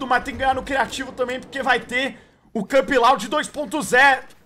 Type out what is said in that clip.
do no Criativo também, porque vai ter o Camp Loud 2.0